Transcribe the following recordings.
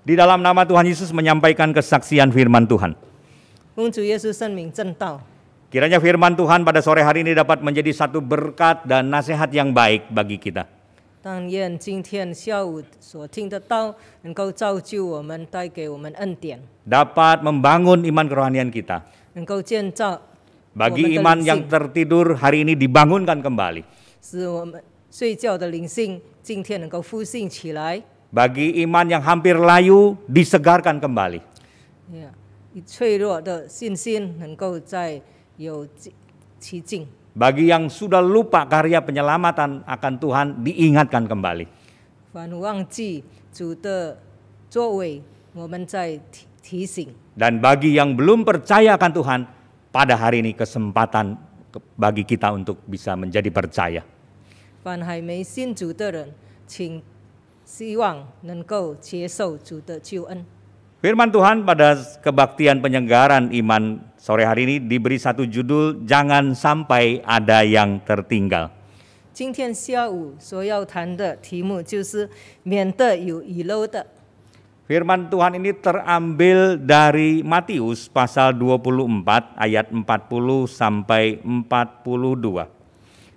Di dalam nama Tuhan Yesus menyampaikan kesaksian firman Tuhan. Kiranya firman Tuhan pada sore hari ini dapat menjadi satu berkat dan nasihat yang baik bagi kita. Dapat membangun iman kerohanian kita. Bagi iman yang tertidur hari ini dibangunkan kembali. 使我们睡觉的灵性今天能够复兴起来。bagi iman yang hampir layu disegarkan kembali. bagi yang sudah lupa karya penyelamatan akan Tuhan diingatkan kembali. Dan bagi yang belum percaya akan Tuhan, pada hari ini kesempatan bagi kita untuk bisa menjadi percaya. 凡还没信主的人，请希望能够接受主的救恩。Firman Tuhan pada kebaktian penyenggaran iman sore hari ini diberi satu judul Jangan Sampai Ada Yang Tertinggal. 今天下午所要谈的题目就是免得有遗漏的。Firman Tuhan ini terambil dari Matius pasal 24 ayat 40 sampai 42.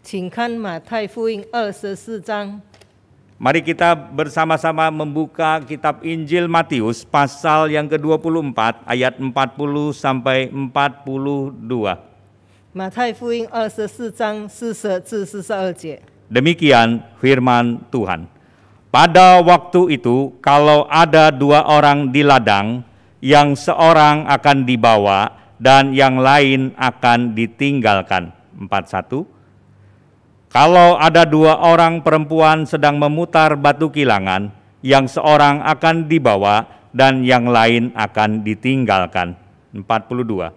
请看马太福音二十四章 Mari kita bersama-sama membuka kitab Injil Matius pasal yang ke-24 ayat 40 sampai 42. Demikian firman Tuhan. Pada waktu itu kalau ada dua orang di ladang, yang seorang akan dibawa dan yang lain akan ditinggalkan. 41 kalau ada dua orang perempuan sedang memutar batu kilangan, yang seorang akan dibawa dan yang lain akan ditinggalkan. 42.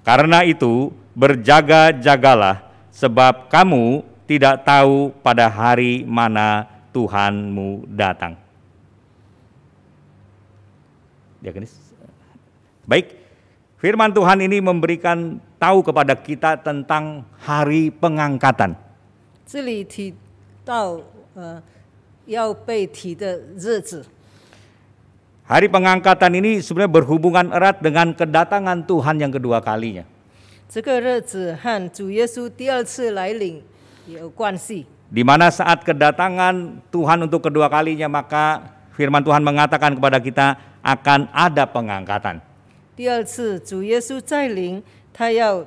Karena itu, berjaga-jagalah, sebab kamu tidak tahu pada hari mana Tuhanmu datang. Baik, firman Tuhan ini memberikan tahu kepada kita tentang hari pengangkatan. 这里提到呃要被提的日子。Hari pengangkatan ini sebenarnya berhubungan erat dengan kedatangan Tuhan yang kedua kalinya. Di mana saat kedatangan Tuhan untuk kedua kalinya maka firman Tuhan mengatakan kepada kita akan ada pengangkatan. 第二次主耶稣再临，他要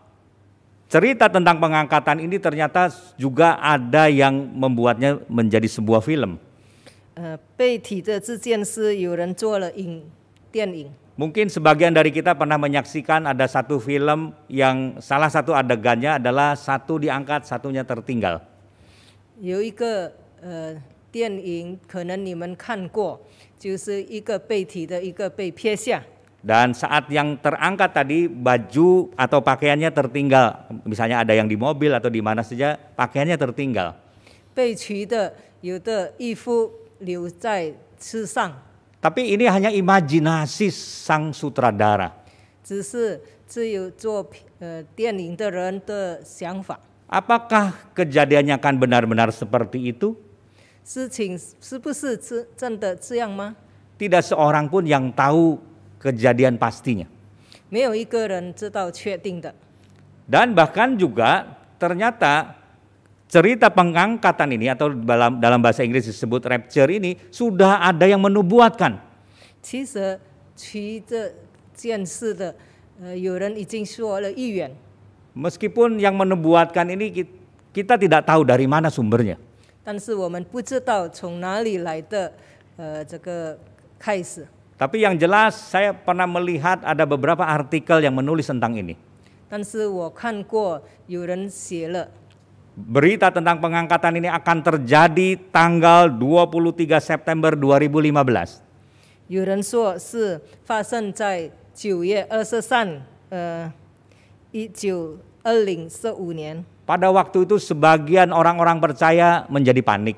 cerita tentang pengangkatan ini ternyata juga ada yang membuatnya menjadi sebuah film. Mungkin sebagian dari kita pernah menyaksikan ada satu film yang salah satu adegannya adalah satu diangkat, satunya tertinggal. Ada film yang dan saat yang terangkat tadi baju atau pakaiannya tertinggal, misalnya ada yang di mobil atau di mana saja pakaiannya tertinggal. Tapi ini hanya imajinasi sang sutradara. Apakah kejadiannya akan benar-benar seperti itu? Tidak seorang pun yang tahu kejadian pastinya. Dan bahkan juga ternyata cerita pengangkatan ini atau dalam dalam bahasa Inggris disebut rapture ini sudah ada yang menubuatkan. Meskipun yang menubuatkan ini kita tidak tahu dari mana sumbernya. kita tidak tahu dari mana sumbernya. Tapi yang jelas saya pernah melihat ada beberapa artikel yang menulis tentang ini. Berita tentang pengangkatan ini akan terjadi tanggal 23 September 2015. Pada waktu itu sebagian orang-orang percaya menjadi panik.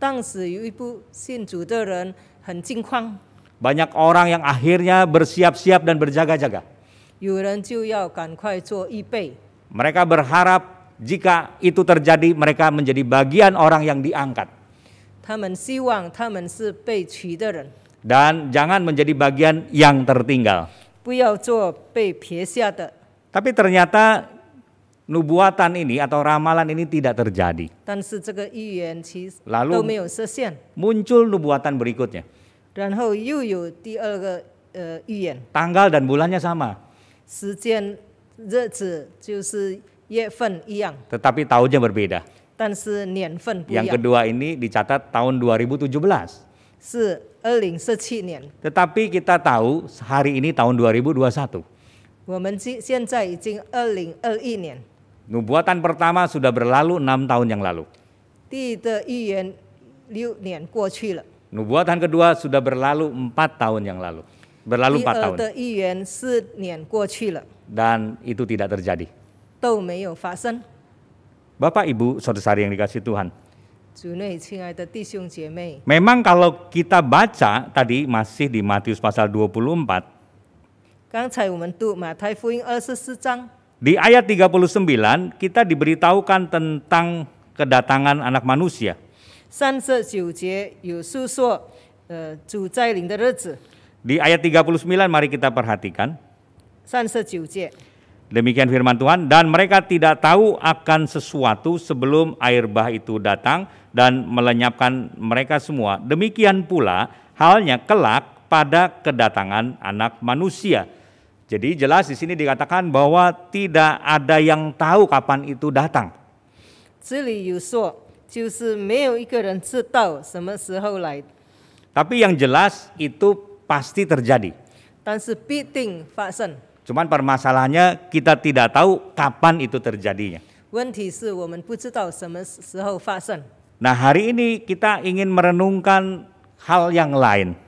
当时有一部信主的人很惊慌。banyak orang yang akhirnya bersiap-siap dan berjaga-jaga. Mereka berharap jika itu terjadi mereka menjadi bagian orang yang diangkat. Dan jangan menjadi bagian yang tertinggal. Tapi ternyata nubuatan ini atau ramalan ini tidak terjadi. Lalu muncul nubuatan berikutnya. 然后又有第二个呃预言。Tanggal dan bulannya sama. tahunnya berbeda. kedua ini dicatat tahun 2017. kita tahu hari ini tahun 2021. pertama sudah berlalu enam tahun yang lalu. Nubuatan kedua sudah berlalu empat tahun yang lalu. Berlalu empat tahun. Dan itu tidak terjadi. Bapak, Ibu, saudara yang dikasih Tuhan. Memang kalau kita baca tadi masih di Matius pasal 24. Di ayat 39 kita diberitahukan tentang kedatangan anak manusia. 三十九节有述说，呃，主灾领的日子。Di ayat 39 mari kita perhatikan. 39 Demikian firman Tuhan dan mereka tidak tahu akan sesuatu sebelum air bah itu datang dan melenyapkan mereka semua. Demikian pula halnya kelak pada kedatangan anak manusia. Jadi jelas di sini dikatakan bahwa tidak ada yang tahu kapan itu datang. 这里有说就是没有一个人知道什么时候来。Tapi yang jelas itu pasti terjadi. Cuman permasalahannya kita tidak tahu kapan itu terjadinya. Nah hari ini kita ingin merenungkan hal yang lain.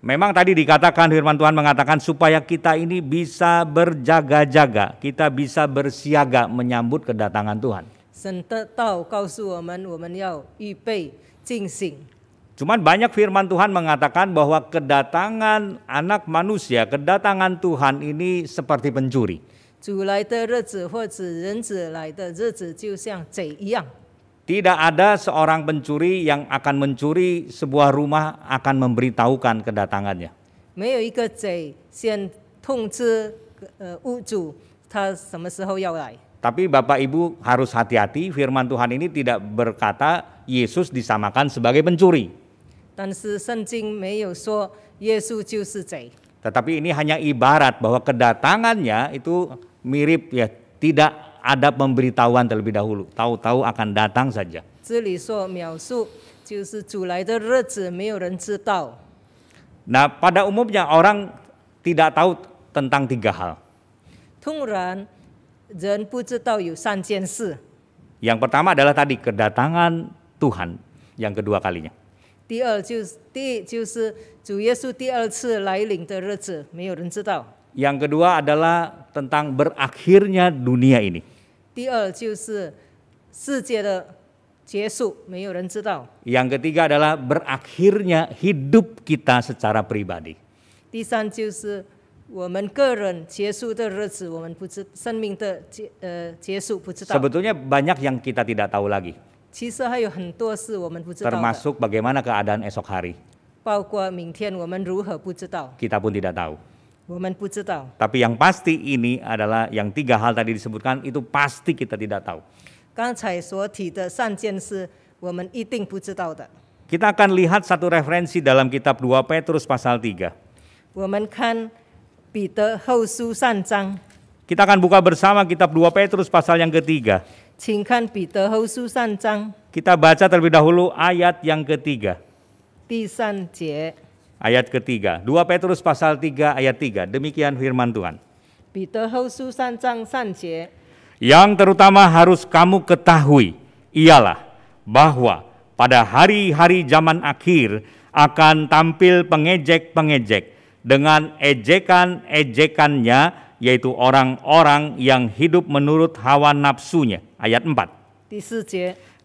Memang tadi dikatakan firman Tuhan mengatakan supaya kita ini bisa berjaga-jaga, kita bisa bersiaga menyambut kedatangan Tuhan. Cuman banyak firman Tuhan mengatakan bahwa kedatangan anak manusia, kedatangan Tuhan ini seperti pencuri. Tidak ada seorang pencuri yang akan mencuri sebuah rumah akan memberitahukan kedatangannya. Tapi Bapak Ibu harus hati-hati firman Tuhan ini tidak berkata Yesus disamakan sebagai pencuri. Tetapi ini hanya ibarat bahwa kedatangannya itu mirip ya tidak ada pemberitahuan terlebih dahulu. Tahu-tahu akan datang saja. Nah, pada umumnya orang tidak tahu tentang tiga hal. Yang pertama adalah tadi kedatangan Tuhan yang kedua kalinya. 第二就是第就是主耶稣第二次来临的日子，没有人知道。yang kedua adalah tentang berakhirnya dunia ini. Yang ketiga adalah berakhirnya hidup kita secara pribadi. Sebetulnya banyak yang kita tidak tahu lagi. Termasuk bagaimana keadaan esok hari. Kita pun tidak tahu. Tapi yang pasti ini adalah yang tiga hal tadi disebutkan itu pasti kita tidak tahu. Kita akan lihat satu referensi dalam kitab 2 Petrus pasal 3. Kita akan buka bersama kitab 2 Petrus pasal yang ketiga. Kita baca terlebih dahulu ayat yang ketiga ayat ketiga. 2 Petrus pasal 3 ayat 3. Demikian firman Tuhan. Yang terutama harus kamu ketahui ialah bahwa pada hari-hari zaman akhir akan tampil pengejek-pengejek dengan ejekan-ejekannya yaitu orang-orang yang hidup menurut hawa nafsunya. Ayat 4.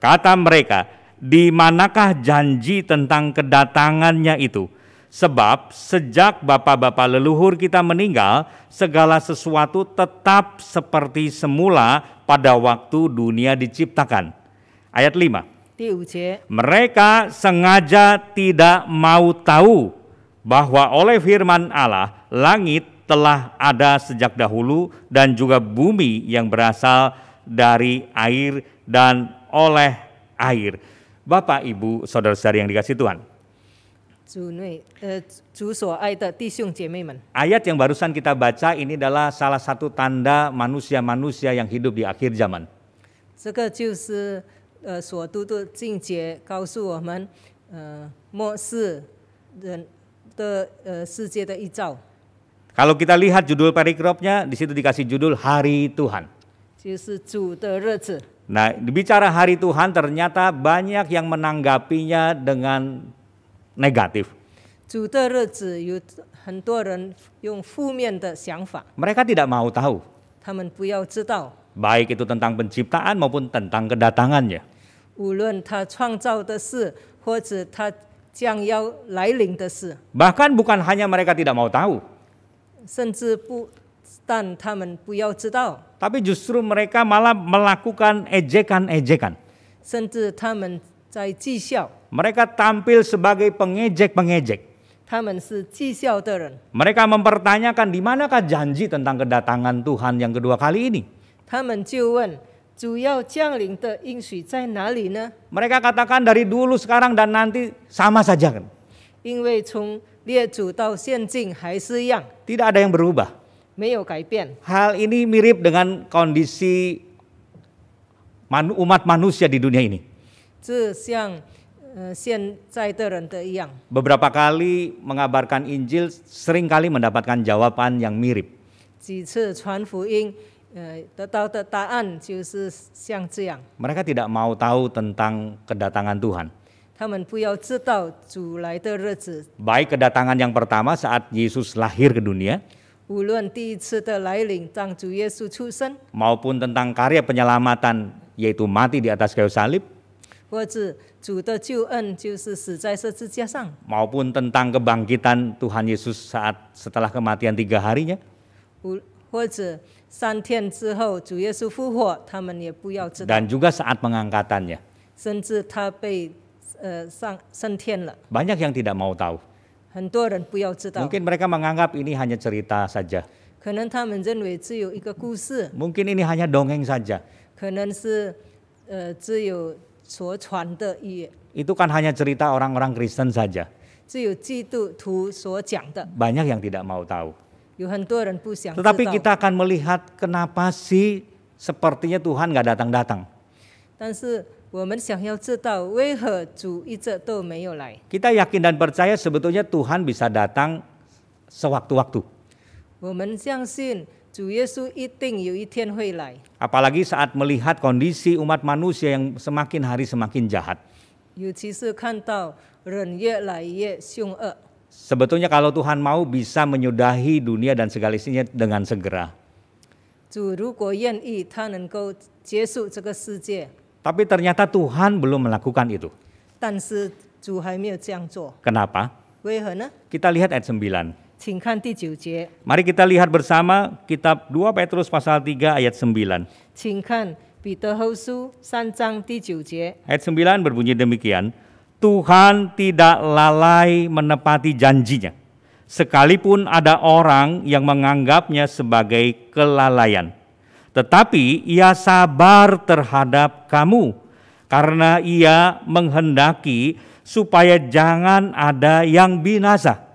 Kata mereka, di manakah janji tentang kedatangannya itu? Sebab sejak bapak-bapak leluhur kita meninggal, segala sesuatu tetap seperti semula pada waktu dunia diciptakan. Ayat 5. Mereka sengaja tidak mau tahu bahwa oleh firman Allah langit telah ada sejak dahulu dan juga bumi yang berasal dari air dan oleh air. Bapak, Ibu, saudara-saudari yang dikasih Tuhan Ayat yang barusan kita baca ini adalah salah satu tanda manusia-manusia yang hidup di akhir zaman. Kalau kita lihat judul perikropnya, di situ dikasih judul Hari Tuhan. Nah, bicara Hari Tuhan ternyata banyak yang menanggapinya dengan negatif. Mereka tidak mau tahu. Baik itu tentang penciptaan maupun tentang kedatangannya. Bahkan bukan hanya mereka tidak mau tahu. Tapi justru mereka malah melakukan ejekan-ejekan. 甚至他们在讥笑。mereka tampil sebagai pengejek-pengejek. Mereka mempertanyakan di manakah janji tentang kedatangan Tuhan yang kedua kali ini. Mereka katakan dari dulu sekarang dan nanti sama saja kan. Tidak ada yang berubah. Hal ini mirip dengan kondisi umat manusia di dunia ini beberapa kali mengabarkan Injil sering kali mendapatkan jawaban yang mirip. Mereka tidak mau tahu tentang kedatangan Tuhan. Baik kedatangan yang pertama saat Yesus lahir ke dunia. Maupun tentang karya penyelamatan yaitu mati di atas kayu salib. 或者主的救恩就是死在十字架上。maupun tentang kebangkitan Tuhan Yesus saat setelah kematian tiga harinya，或者三天之后主耶稣复活，他们也不要知道。dan juga saat pengangkatannya，甚至他被呃上升天了。banyak yang tidak mau tahu，很多人不要知道。mungkin mereka menganggap ini hanya cerita saja。可能他们认为只有一个故事。mungkin ini hanya dongeng saja. Itu kan hanya cerita orang-orang Kristen saja. Banyak yang tidak mau tahu. Tetapi kita akan melihat kenapa sih sepertinya Tuhan nggak datang-datang. Kita yakin dan percaya sebetulnya Tuhan bisa datang sewaktu-waktu. 我们相信 Apalagi saat melihat kondisi umat manusia yang semakin hari semakin jahat. Sebetulnya kalau Tuhan mau bisa menyudahi dunia dan segala isinya dengan segera. Tapi ternyata Tuhan belum melakukan itu. Kenapa? Kita lihat ayat 9. Mari kita lihat bersama kitab 2 Petrus pasal 3 ayat 9. Ayat 9 berbunyi demikian, Tuhan tidak lalai menepati janjinya, sekalipun ada orang yang menganggapnya sebagai kelalaian. Tetapi ia sabar terhadap kamu, karena ia menghendaki supaya jangan ada yang binasa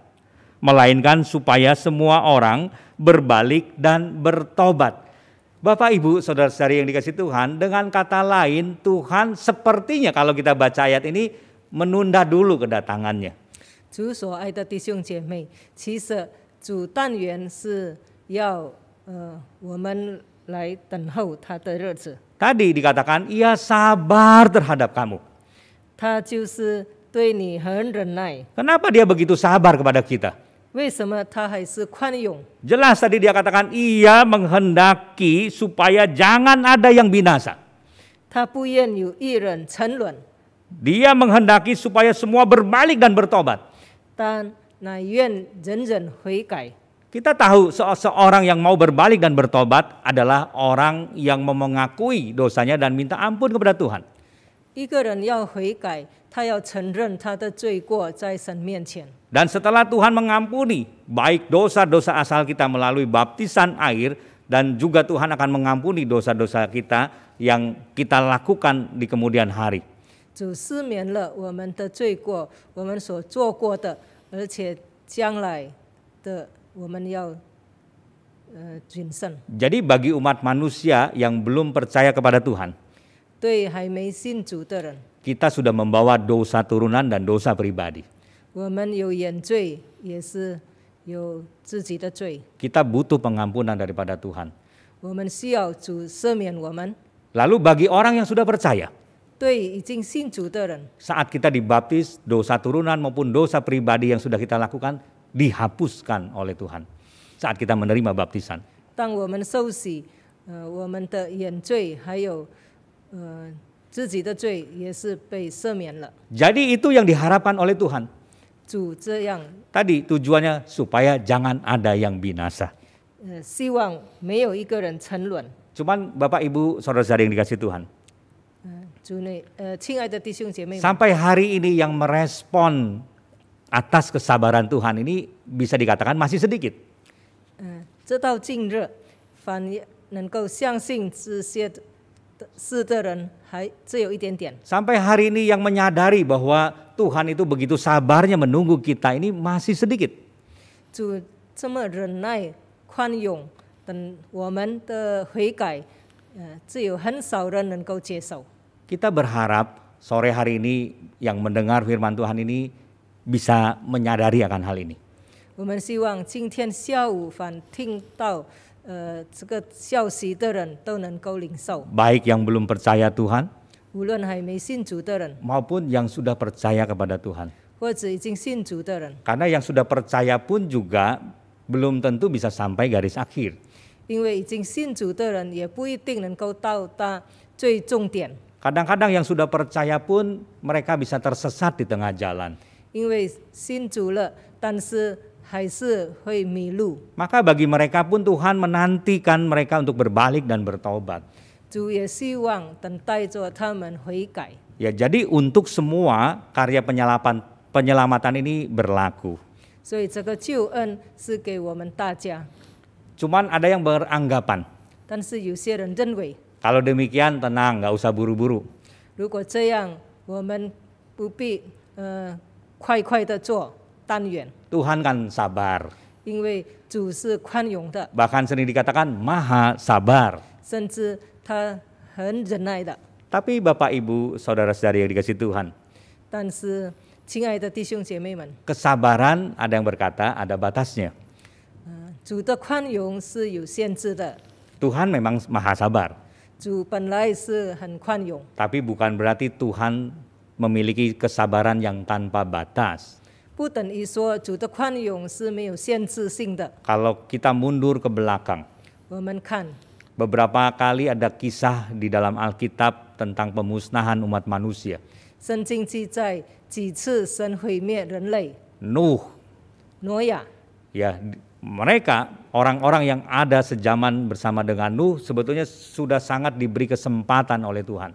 melainkan supaya semua orang berbalik dan bertobat. Bapak, Ibu, saudara-saudari yang dikasih Tuhan, dengan kata lain Tuhan sepertinya kalau kita baca ayat ini menunda dulu kedatangannya. Tadi dikatakan ia sabar terhadap kamu. Kenapa dia begitu sabar kepada kita? Jelas tadi dia katakan ia menghendaki supaya jangan ada yang binasa. Dia menghendaki supaya semua berbalik dan bertobat. Kita tahu se seorang yang mau berbalik dan bertobat adalah orang yang mau mengakui dosanya dan minta ampun kepada Tuhan. Dan setelah Tuhan mengampuni baik dosa-dosa asal kita melalui baptisan air dan juga Tuhan akan mengampuni dosa-dosa kita yang kita lakukan di kemudian hari. Jadi bagi umat manusia yang belum percaya kepada Tuhan, kita sudah membawa dosa turunan dan dosa pribadi. 我们有原罪，也是有自己的罪。Kita butuh pengampunan daripada Tuhan. Lalu bagi orang yang sudah percaya, saat kita dibaptis, dosa turunan maupun dosa pribadi yang sudah kita lakukan dihapuskan oleh Tuhan. Saat kita menerima baptisan. Jadi itu yang diharapkan oleh Tuhan. 主这样。Tadi tujuannya supaya jangan ada yang binasa. 呃，希望没有一个人沉沦。Cuman Bapak Ibu saudara-saudari yang dikasih Tuhan. Eh, eh, Sampai hari ini yang merespon atas kesabaran Tuhan ini bisa dikatakan masih sedikit. Eh, Sampai hari ini yang menyadari bahwa Tuhan itu begitu sabarnya menunggu kita ini masih sedikit. Eh, kita berharap sore hari ini yang mendengar firman Tuhan ini bisa menyadari akan hal ini. 我们希望今天下午反听到 Baik yang belum percaya Tuhan maupun yang sudah percaya kepada Tuhan. karena yang sudah percaya pun juga belum tentu bisa sampai garis akhir. kadang kadang yang sudah percaya pun mereka bisa tersesat di tengah jalan. 因为信主了，但是 maka bagi mereka pun Tuhan menantikan mereka untuk berbalik dan bertobat. Ya, jadi untuk semua karya penyelapan penyelamatan ini berlaku. Cuman ada yang beranggapan. Kalau demikian tenang, nggak usah buru-buru. Kalau -buru. -buru. 但愿。Tuhan kan sabar. Bahkan sering dikatakan maha sabar. Tapi Bapak Ibu, saudara-saudari yang dikasih Tuhan, Kesabaran ada yang berkata ada batasnya. Tuhan memang maha sabar, Tapi bukan berarti Tuhan memiliki kesabaran yang tanpa batas. Kalau kita mundur ke belakang, kan. beberapa kali ada kisah di dalam Alkitab tentang pemusnahan umat manusia. Nuh. Noya. Ya, mereka orang-orang yang ada sejaman bersama dengan Nuh sebetulnya sudah sangat diberi kesempatan oleh Tuhan.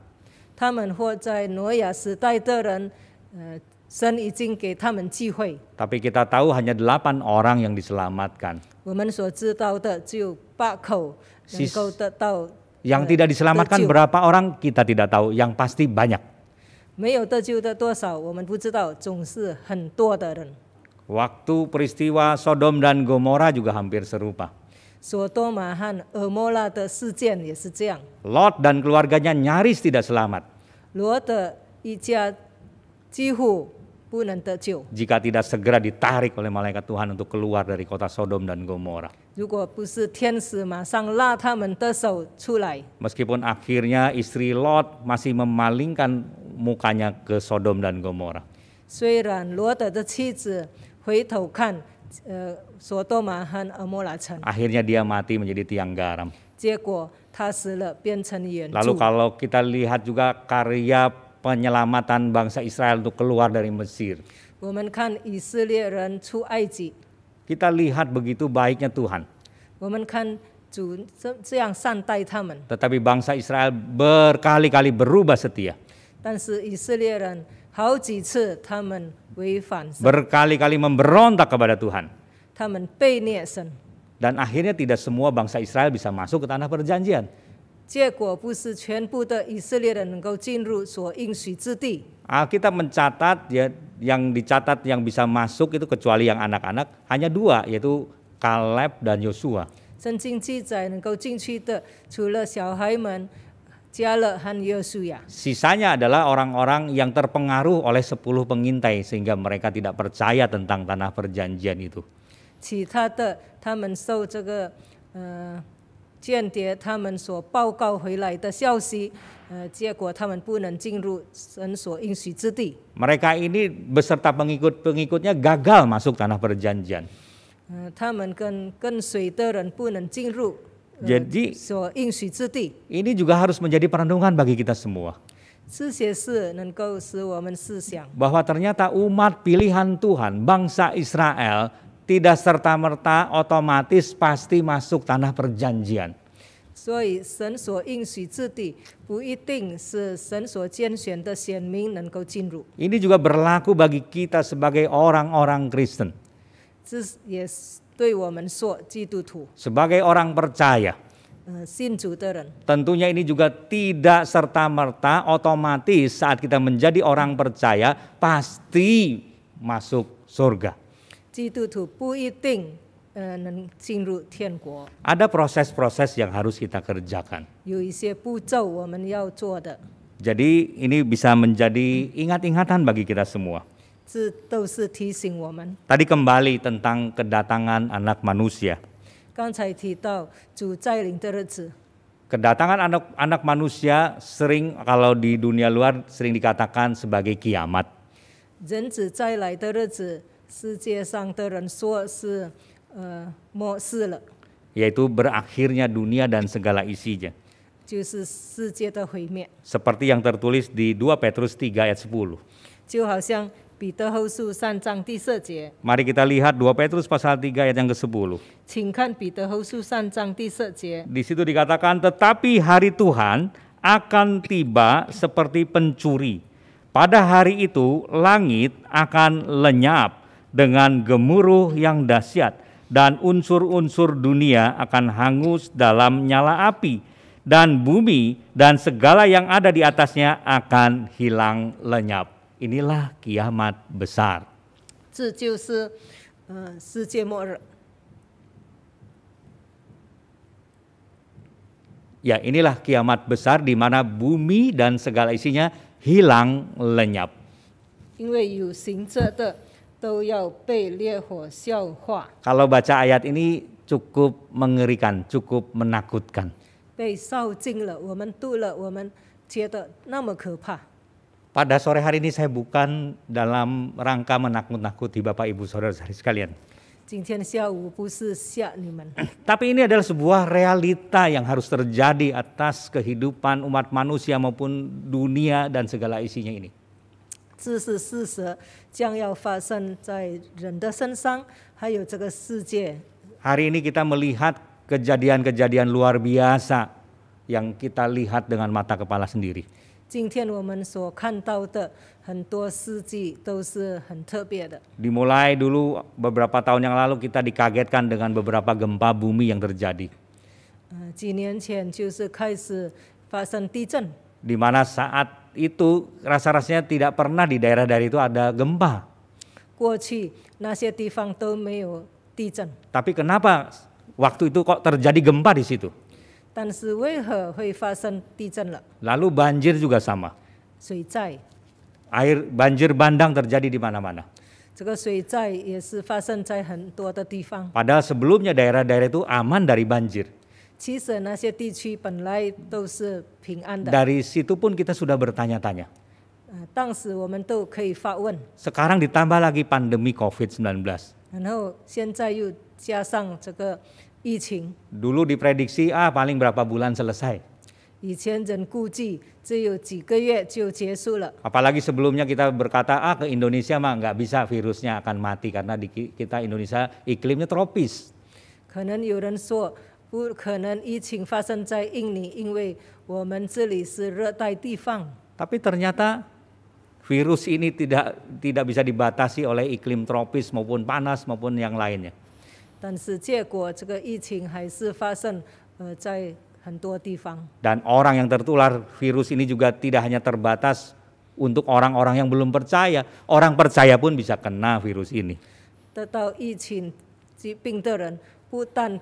Tapi kita tahu hanya delapan orang yang diselamatkan. yang tidak diselamatkan berapa orang kita tidak tahu, yang pasti banyak. Waktu peristiwa Sodom dan Gomora juga hampir serupa. Sodoma dan Gomora Lot dan keluarganya nyaris tidak selamat. Lot 一家几乎 jika tidak segera ditarik oleh malaikat Tuhan untuk keluar dari kota Sodom dan Gomora. Meskipun akhirnya istri Lot masih memalingkan mukanya ke Sodom dan Gomora. Akhirnya dia mati menjadi tiang garam. Lalu kalau kita lihat juga karya penyelamatan bangsa Israel untuk keluar dari Mesir. Kita lihat begitu baiknya Tuhan. Tetapi bangsa Israel berkali-kali berubah setia. Berkali-kali memberontak kepada Tuhan. Dan akhirnya tidak semua bangsa Israel bisa masuk ke tanah perjanjian. 结果不是全部的以色列人能够进入所应许之地。Ah, kita mencatat ya yang dicatat yang bisa masuk itu kecuali yang anak-anak hanya dua yaitu Caleb dan Yosua. 圣经记载能够进去的，除了小孩们。Sisanya adalah orang-orang yang terpengaruh oleh sepuluh pengintai sehingga mereka tidak percaya tentang tanah perjanjian itu. 其他的，他们受这个呃间谍他们所报告回来的消息，呃，结果他们不能进入神所应许之地。Mereka ini beserta pengikut-pengikutnya gagal masuk tanah perjanjian. so uh, ini juga harus menjadi perenungan bagi kita semua. Bahwa ternyata umat pilihan Tuhan, bangsa Israel, tidak serta-merta otomatis pasti masuk tanah perjanjian. Ini juga berlaku bagi kita sebagai orang-orang Kristen. sebagai orang percaya. Tentunya ini juga tidak serta merta otomatis saat kita menjadi orang percaya pasti masuk surga. Ada proses proses-proses yang harus kita kerjakan. Jadi ini bisa menjadi ingat-ingatan bagi kita semua. Tadi kembali tentang kedatangan anak manusia. kedatangan anak anak manusia sering kalau di dunia luar sering dikatakan sebagai kiamat. 人子再来的日子，世界上的人说是呃末世了。Yaitu berakhirnya dunia dan segala isinya. Seperti yang tertulis di 2 Petrus 3 ayat 10. Mari kita lihat 2 Petrus pasal 3 ayat yang ke-10. Di situ dikatakan, tetapi hari Tuhan akan tiba seperti pencuri. Pada hari itu langit akan lenyap dengan gemuruh yang dahsyat dan unsur-unsur dunia akan hangus dalam nyala api dan bumi dan segala yang ada di atasnya akan hilang lenyap. Inilah kiamat besar. Uh, ya, inilah kiamat besar di mana bumi dan segala isinya hilang lenyap. Kalau baca ayat ini cukup mengerikan, cukup menakutkan. Pada sore hari ini saya bukan dalam rangka menakut-nakuti Bapak Ibu Saudara-saudari sekalian. Tapi ini adalah sebuah realita yang harus terjadi atas kehidupan umat manusia maupun dunia dan segala isinya ini. 将要发生在人的身上，还有这个世界。Hari ini kita melihat kejadian-kejadian luar biasa yang kita lihat dengan mata kepala sendiri. 今天我们所看到的很多事迹都是很特别的。Dimulai dulu beberapa tahun yang lalu kita dikagetkan dengan beberapa gempa bumi yang terjadi. Eh, mana saat itu rasa-rasanya tidak pernah di daerah dari itu ada gempa. Tapi kenapa waktu itu kok terjadi gempa di situ? Lalu banjir juga sama. Air banjir bandang terjadi di mana-mana. Padahal sebelumnya daerah-daerah itu aman dari banjir. Dari situ pun kita sudah bertanya-tanya. Uh, Sekarang ditambah lagi pandemi COVID-19. Dulu diprediksi ah paling berapa bulan selesai. Apalagi sebelumnya kita berkata ah ke Indonesia mah nggak bisa virusnya akan mati karena di kita Indonesia iklimnya tropis. 可能有人说不可能疫情发生在印尼，因为我们这里是热带地方。Tapi ternyata virus ini tidak tidak bisa dibatasi oleh iklim tropis maupun panas maupun yang lainnya. 但是结果这个疫情还是发生，呃，在很多地方。Dan orang yang tertular virus ini juga tidak hanya terbatas untuk orang-orang yang belum percaya, orang percaya pun bisa kena virus ini. 得到疫情疾病的人不但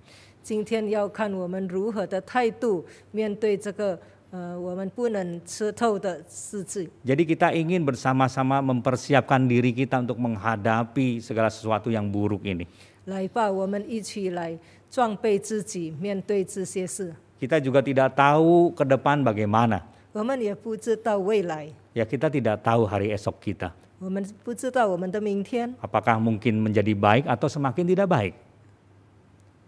今天要看我们如何的态度面对这个。Jadi Jadi kita ingin bersama-sama mempersiapkan diri kita untuk menghadapi segala sesuatu yang buruk ini. Kita juga tidak tahu ke depan bagaimana. Ya kita tidak tahu hari esok kita. Apakah mungkin menjadi baik atau semakin tidak baik?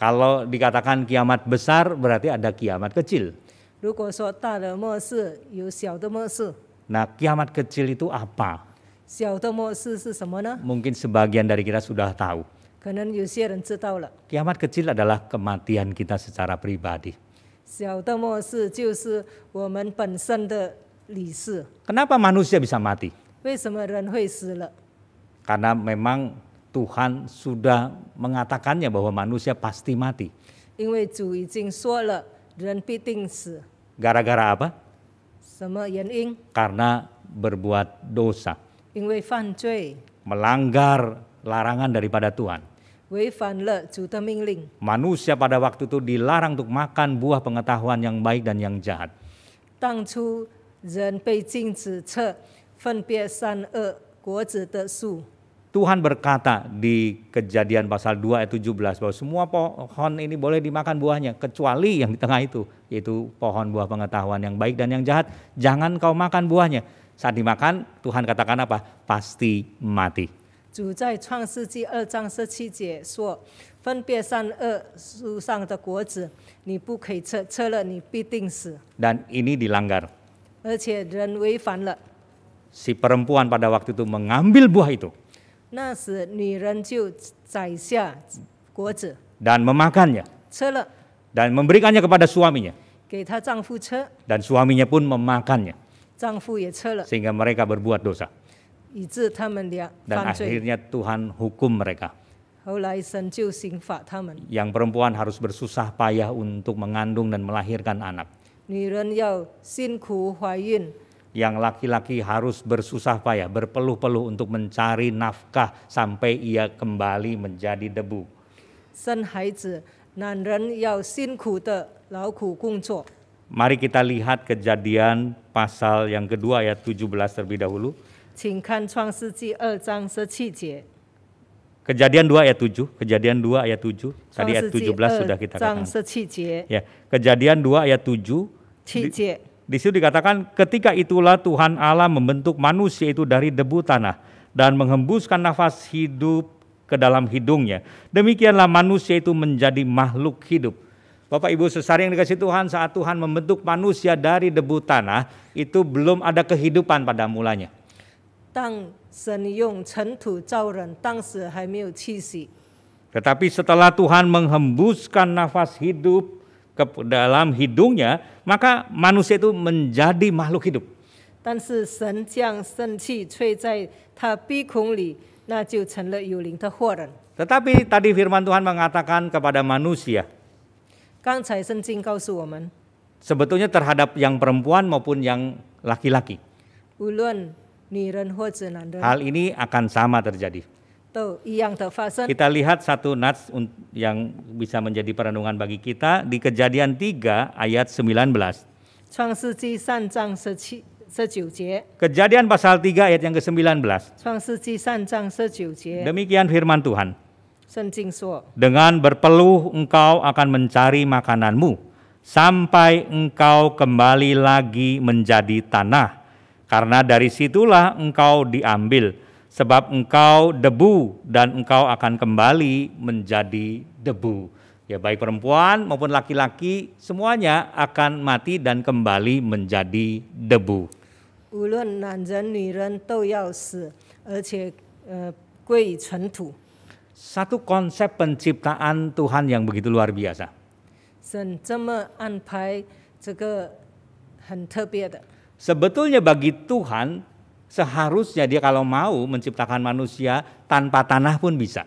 Kalau dikatakan kiamat besar berarti ada kiamat kecil. Nah, kiamat kecil itu apa? Mungkin sebagian dari kita sudah tahu. Kiamat kecil adalah kematian kita secara pribadi. Kenapa manusia bisa mati? Karena memang Tuhan sudah mengatakannya bahwa manusia pasti mati. Gara-gara apa? Karena berbuat dosa. Melanggar larangan daripada Tuhan. Manusia pada waktu itu dilarang untuk makan buah pengetahuan yang baik dan yang jahat. 当初人被禁止吃分别善恶果子的树。Tuhan berkata di kejadian pasal 2 ayat 17 bahwa semua pohon ini boleh dimakan buahnya kecuali yang di tengah itu yaitu pohon buah pengetahuan yang baik dan yang jahat jangan kau makan buahnya saat dimakan Tuhan katakan apa pasti mati 主在创世纪二章十七节说：“分别善恶树上的果子，你不可以吃，吃了你必定死。” Dan ini dilanggar. Si perempuan pada waktu itu mengambil buah itu dan memakannya dan memberikannya kepada suaminya dan suaminya pun memakannya sehingga mereka berbuat dosa dan akhirnya Tuhan hukum mereka yang perempuan harus bersusah payah untuk mengandung dan melahirkan anak yang laki-laki harus bersusah payah, berpeluh-peluh untuk mencari nafkah sampai ia kembali menjadi debu. Mari kita lihat kejadian pasal yang kedua ayat 17 terlebih dahulu. Kejadian 2 ayat 7, Kejadian 2 ayat 7. Tadi ayat 17 sudah kita katakan. Ya, Kejadian 2 ayat 7. 七节。di situ dikatakan ketika itulah Tuhan Allah membentuk manusia itu dari debu tanah dan menghembuskan nafas hidup ke dalam hidungnya. Demikianlah manusia itu menjadi makhluk hidup. Bapak Ibu sesari yang dikasih Tuhan saat Tuhan membentuk manusia dari debu tanah itu belum ada kehidupan pada mulanya. Tetapi setelah Tuhan menghembuskan nafas hidup ke dalam hidungnya, maka manusia itu menjadi makhluk hidup. Tetapi tadi firman Tuhan mengatakan kepada manusia. Sebetulnya terhadap yang perempuan maupun yang laki-laki. Hal ini akan sama terjadi. Kita lihat satu nats yang bisa menjadi perenungan bagi kita di Kejadian 3 ayat 19. Kejadian pasal 3 ayat yang ke-19. Demikian firman Tuhan. Dengan berpeluh engkau akan mencari makananmu sampai engkau kembali lagi menjadi tanah karena dari situlah engkau diambil sebab engkau debu dan engkau akan kembali menjadi debu. Ya baik perempuan maupun laki-laki semuanya akan mati dan kembali menjadi debu. Satu konsep penciptaan Tuhan yang begitu luar biasa. Sebetulnya bagi Tuhan Seharusnya dia kalau mau menciptakan manusia tanpa tanah pun bisa.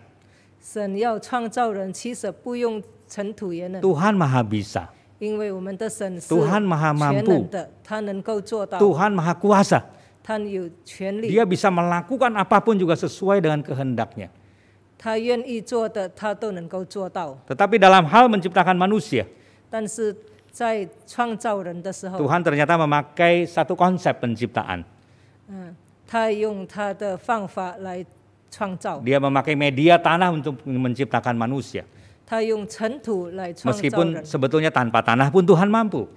Tuhan maha bisa. Tuhan maha mampu. Tuhan maha kuasa. Dia bisa melakukan apapun juga sesuai dengan kehendaknya. Tetapi dalam hal menciptakan manusia, Tuhan ternyata memakai satu konsep penciptaan. Dia memakai media tanah untuk menciptakan manusia. Meskipun sebetulnya tanpa tanah pun Tuhan mampu.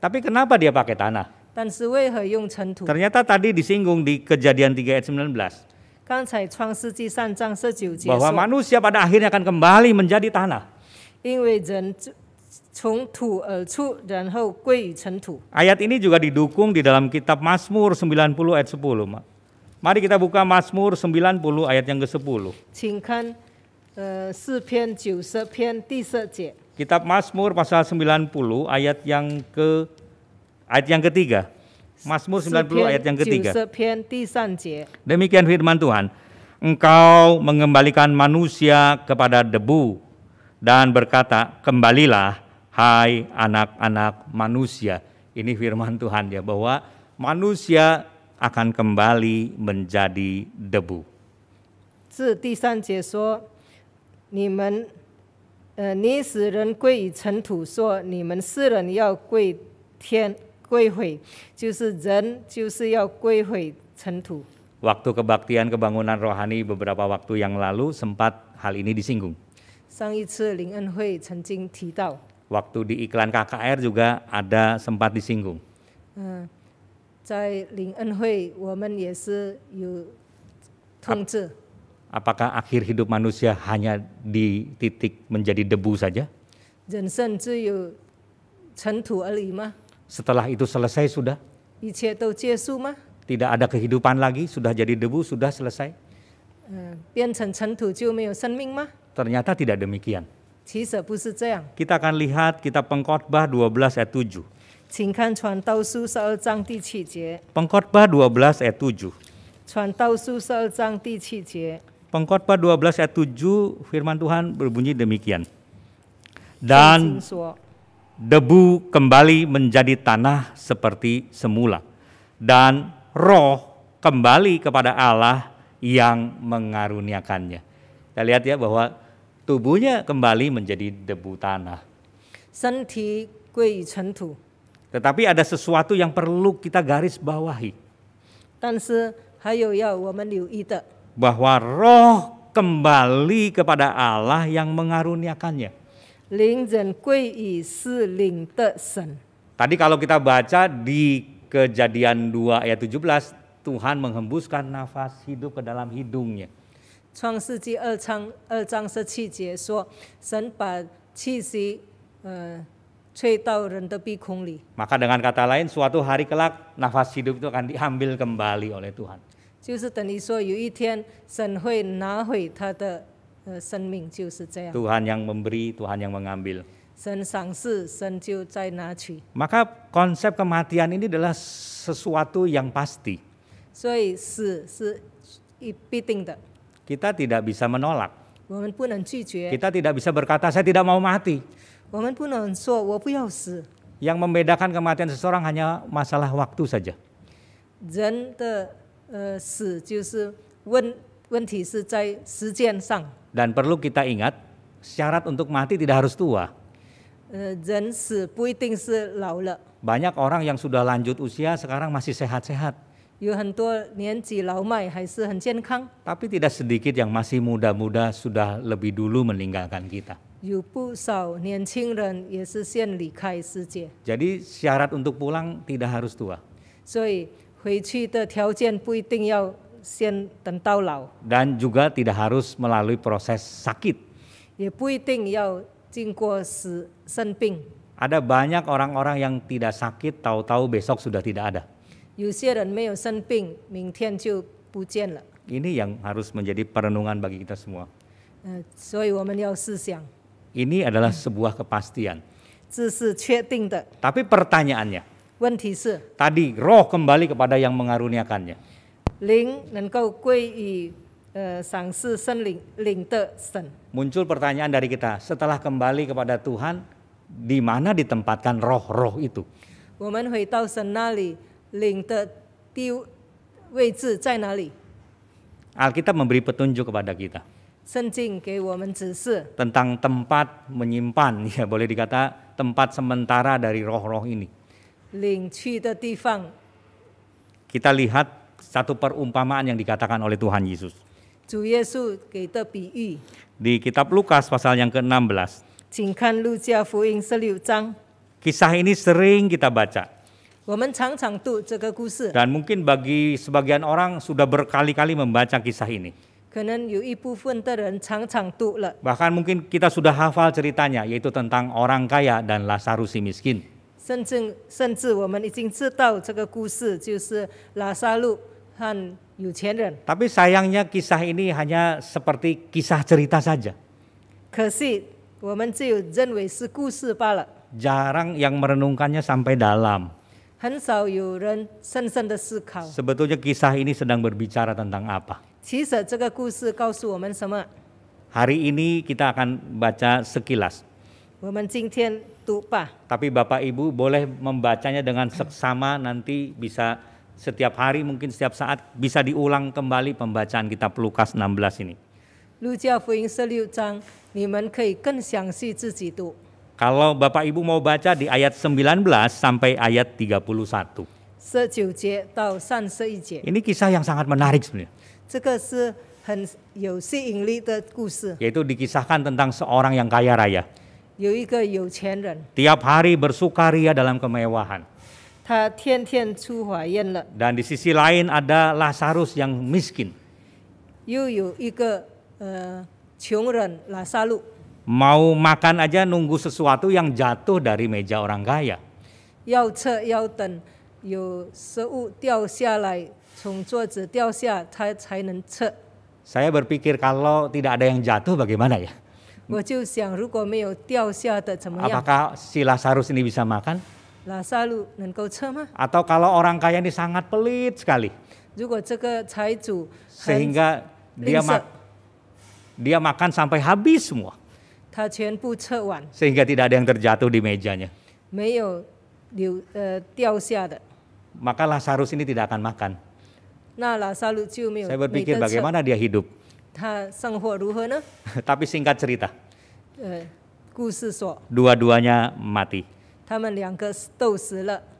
Tapi kenapa dia pakai tanah? Ternyata tadi disinggung di Kejadian 3 ayat 19. bahwa manusia pada akhirnya akan kembali menjadi tanah. Ayat ini juga didukung di dalam kitab Mazmur 90 ayat 10, Mari kita buka Mazmur 90 ayat yang ke-10. Kitab Mazmur pasal 90 ayat yang ke ayat yang ketiga. Mazmur 90 ayat yang ketiga. Demikian firman Tuhan. Engkau mengembalikan manusia kepada debu dan berkata, "Kembalilah, hai anak-anak manusia." Ini firman Tuhan ya bahwa manusia akan kembali menjadi debu. Waktu kebaktian kebangunan rohani beberapa waktu yang lalu sempat hal ini disinggung. 上一次林恩惠曾经提到。Waktu di iklan KKR juga ada sempat disinggung. Eh, apakah akhir hidup manusia hanya di titik menjadi debu saja? 人生只有尘土而已吗？Setelah itu selesai sudah? Tidak ada kehidupan lagi, sudah jadi debu, sudah selesai. 嗯，变成尘土就没有生命吗？Eh, Ternyata tidak demikian. Kita akan lihat kitab pengkhotbah 12 ayat 7. Pengkhotbah 12 ayat 7. Pengkhotbah 12 ayat 7 firman Tuhan berbunyi demikian. Dan debu kembali menjadi tanah seperti semula dan roh kembali kepada Allah yang mengaruniakannya. Kita lihat ya bahwa tubuhnya kembali menjadi debu tanah. Tetapi ada sesuatu yang perlu kita garis bawahi. Bahwa roh kembali kepada Allah yang mengaruniakannya. Tadi kalau kita baca di Kejadian 2 ayat 17, Tuhan menghembuskan nafas hidup ke dalam hidungnya. 创世纪二章二章十七节说，神把气息，呃，吹到人的鼻孔里。Maka dengan kata lain, suatu hari kelak nafas hidup itu akan diambil kembali oleh Tuhan. 就是等于说，有一天神会拿回他的呃生命，就是这样。Tuhan yang memberi, Tuhan yang mengambil. 神赏赐，神就再拿取。Maka konsep kematian ini adalah sesuatu yang pasti. 所以死是一必定的。kita tidak bisa menolak. Kita tidak bisa berkata saya tidak mau mati. Yang membedakan kematian seseorang hanya masalah waktu saja. Dan perlu kita ingat syarat untuk mati tidak harus tua. Banyak orang yang sudah lanjut usia sekarang masih sehat-sehat. 有很多年纪老迈还是很健康。Tapi tidak sedikit yang masih muda-muda sudah lebih dulu meninggalkan kita. 有不少年轻人也是先离开世界。Jadi syarat untuk pulang tidak harus tua. 所以回去的条件不一定要先等到老。Dan juga tidak harus melalui proses sakit. 也不一定要经过死生病。Ada banyak orang-orang yang tidak sakit tahu-tahu besok sudah tidak ada ini yang harus menjadi perenungan bagi kita semua. Eh, ini adalah sebuah kepastian. Tapi, pertanyaannya. tadi roh kembali kepada yang mengaruniakannya. Muncul pertanyaan dari kita setelah kembali kepada Tuhan di mana ditempatkan roh-roh itu? 我们回到神那里。领的地位置在哪里？Alkitab memberi petunjuk kepada kita. 圣经给我们指示 tentang tempat menyimpan ya boleh dikata tempat sementara dari roh-roh ini. 领去的地方。Kita lihat satu perumpamaan yang dikatakan oleh Tuhan Yesus. 主耶稣给的比喻。Di kitab Lukas pasal yang ke-16. 请看路加福音十六章。Kisah ini sering kita baca. Dan mungkin bagi sebagian orang sudah berkali-kali membaca kisah ini. Bahkan mungkin kita sudah hafal ceritanya yaitu tentang orang kaya dan Lazarus si miskin. Tapi sayangnya kisah ini hanya seperti kisah cerita saja. Jarang yang merenungkannya sampai dalam. Sebetulnya kisah ini sedang berbicara tentang apa? Hari ini kita akan baca sekilas. Tapi Bapak Ibu boleh membacanya dengan seksama nanti bisa setiap hari mungkin setiap saat bisa diulang kembali pembacaan kitab Lukas 16 ini. ini. Kalau Bapak Ibu mau baca di ayat 19 sampai ayat 31. Ini kisah yang sangat menarik sebenarnya. Yaitu dikisahkan tentang seorang yang kaya raya. Tiap hari bersukaria dalam kemewahan. Dan di sisi lain ada Lazarus yang miskin mau makan aja nunggu sesuatu yang jatuh dari meja orang kaya. Saya berpikir kalau tidak ada yang jatuh bagaimana ya? Apakah si Lazarus ini bisa makan? Lazarus Atau kalau orang kaya ini sangat pelit sekali? sehingga dia ma dia makan sampai habis semua. Sehingga tidak ada yang terjatuh di mejanya. Maka Lazarus ini tidak akan makan. 那拉萨路就没有。Saya berpikir bagaimana dia hidup. Tapi singkat cerita. dua duanya mati.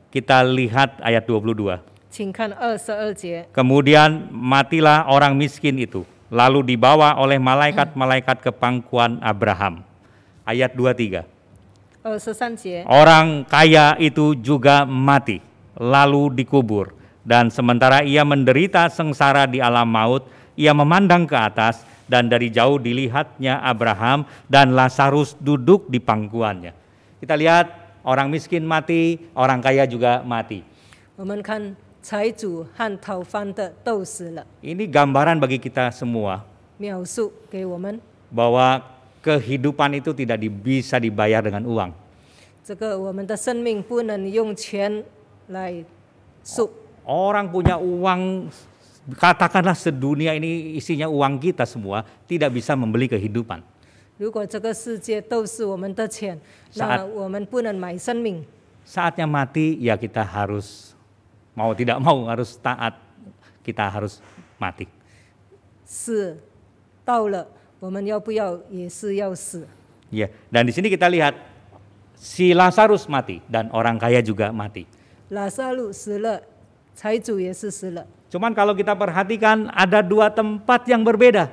Kita lihat ayat 22. Kemudian matilah orang miskin itu lalu dibawa oleh malaikat-malaikat hmm. ke pangkuan Abraham. Ayat 23. Oh, ya. Orang kaya itu juga mati, lalu dikubur. Dan sementara ia menderita sengsara di alam maut, ia memandang ke atas dan dari jauh dilihatnya Abraham dan Lazarus duduk di pangkuannya. Kita lihat orang miskin mati, orang kaya juga mati. Ini gambaran bagi kita semua bahwa kehidupan itu tidak bisa dibayar dengan uang. Orang punya uang katakanlah sedunia ini isinya uang kita semua tidak bisa membeli kehidupan. Saat- Saatnya mati ya kita harus mau tidak mau harus taat kita harus mati. Ya, dan di sini kita lihat si Lazarus mati dan orang kaya juga mati. Lazarus kalau kita perhatikan ada dua tempat yang berbeda.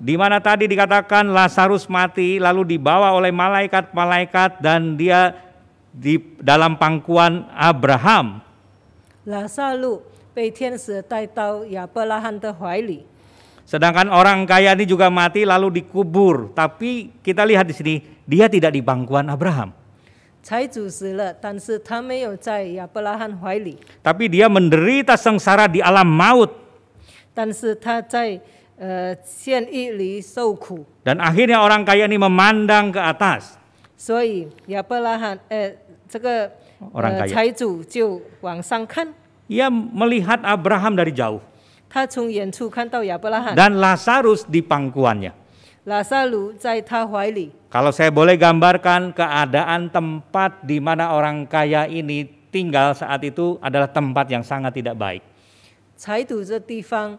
Di mana tadi dikatakan Lazarus mati lalu dibawa oleh malaikat-malaikat dan dia di dalam pangkuan Abraham. Sedangkan orang kaya ini juga mati lalu dikubur, tapi kita lihat di sini dia tidak di pangkuan Abraham. Tapi dia menderita sengsara di alam maut. Dan akhirnya orang kaya ini memandang ke atas. 所以亚伯拉罕，呃，这个 orang kaya melihat Abraham dari jauh Dan Lazarus di pangkuannya. Kalau saya boleh gambarkan keadaan tempat di mana orang kaya ini tinggal saat itu adalah tempat yang sangat tidak baik. 财主这地方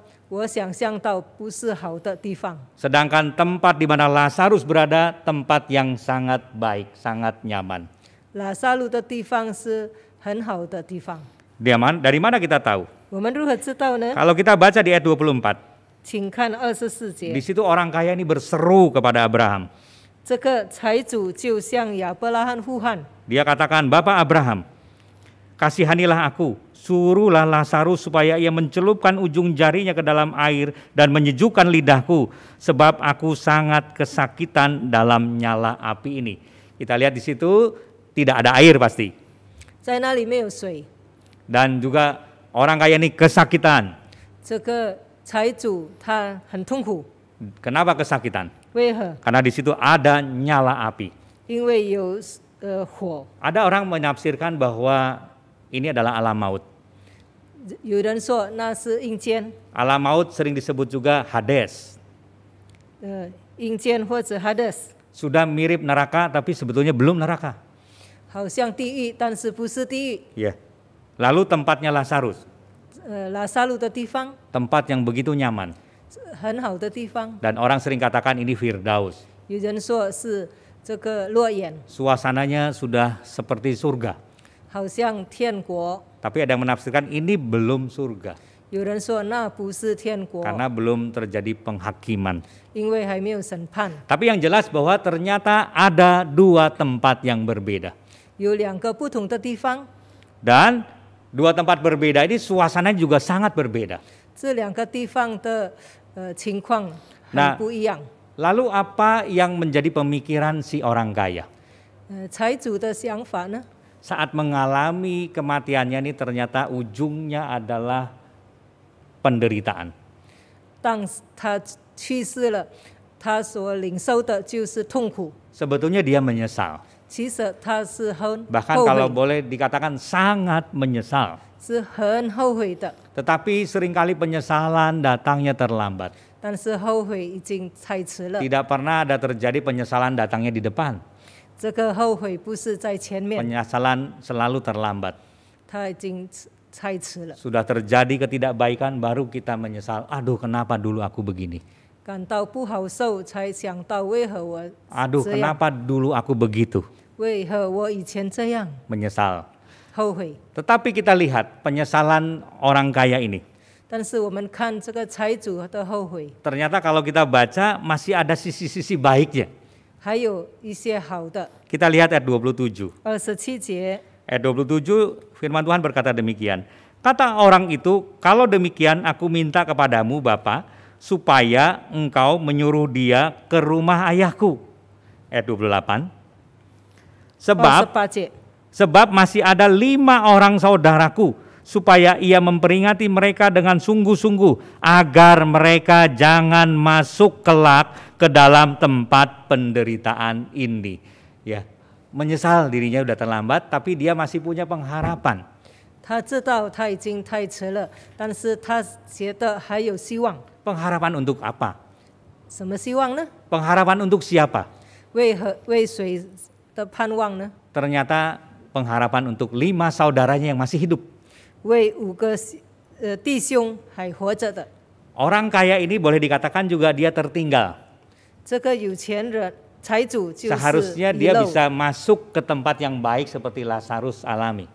Sedangkan tempat di mana Lazarus berada, tempat yang sangat baik, sangat nyaman. Lazarus dari mana kita tahu? Kalau kita baca di ayat 24. 24 Di situ orang kaya ini berseru kepada Abraham. Dia katakan, Bapak Abraham, kasihanilah aku Suruhlah Lazarus supaya ia mencelupkan ujung jarinya ke dalam air dan menyejukkan lidahku sebab aku sangat kesakitan dalam nyala api ini. Kita lihat di situ tidak ada air pasti. Dan juga orang kaya ini kesakitan. Kenapa kesakitan? Karena di situ ada nyala api. Eh, ada orang menafsirkan bahwa ini adalah alam maut. Alam maut sering disebut juga Hades. Uh, eh, atau Hades. Sudah mirip neraka tapi sebetulnya belum neraka. Ya. Lalu tempatnya Lazarus. Eh, Tempat yang begitu nyaman. Dan orang sering katakan ini Firdaus. Suasananya sudah seperti surga. Tapi ada yang menafsirkan ini belum surga. Karena belum terjadi penghakiman. Tapi yang jelas bahwa ternyata ada dua tempat yang berbeda. Dan dua tempat berbeda ini suasana juga sangat berbeda. Nah, lalu apa yang menjadi pemikiran si orang kaya? saat mengalami kematiannya ini ternyata ujungnya adalah penderitaan. 当他去世了，他所领受的就是痛苦。Sebetulnya dia menyesal. Bahkan kalau boleh dikatakan sangat menyesal. Tetapi seringkali penyesalan datangnya terlambat. Tidak pernah ada terjadi penyesalan datangnya di depan. 这个后悔不是在前面。Penyesalan selalu terlambat. 他已经 sudah terjadi ketidakbaikan baru kita menyesal. Aduh, kenapa dulu aku begini? Aduh, kenapa dulu aku begitu? Menyesal. Tetapi kita lihat penyesalan orang kaya ini. Ternyata kalau kita baca masih ada sisi-sisi baiknya. Kita lihat ayat 27. ayat 27 firman Tuhan berkata demikian. Kata orang itu, kalau demikian aku minta kepadamu Bapa, supaya engkau menyuruh dia ke rumah ayahku. Ayat 28. Sebab, oh, sebab masih ada lima orang saudaraku, supaya ia memperingati mereka dengan sungguh-sungguh agar mereka jangan masuk kelak ke dalam tempat penderitaan ini. Ya, menyesal dirinya sudah terlambat, tapi dia masih punya pengharapan. Pengharapan untuk apa? Pengharapan untuk siapa? Ternyata pengharapan untuk lima saudaranya yang masih hidup. Orang kaya ini boleh dikatakan juga dia tertinggal. Seharusnya dia bisa masuk ke tempat yang baik seperti Lazarus alami.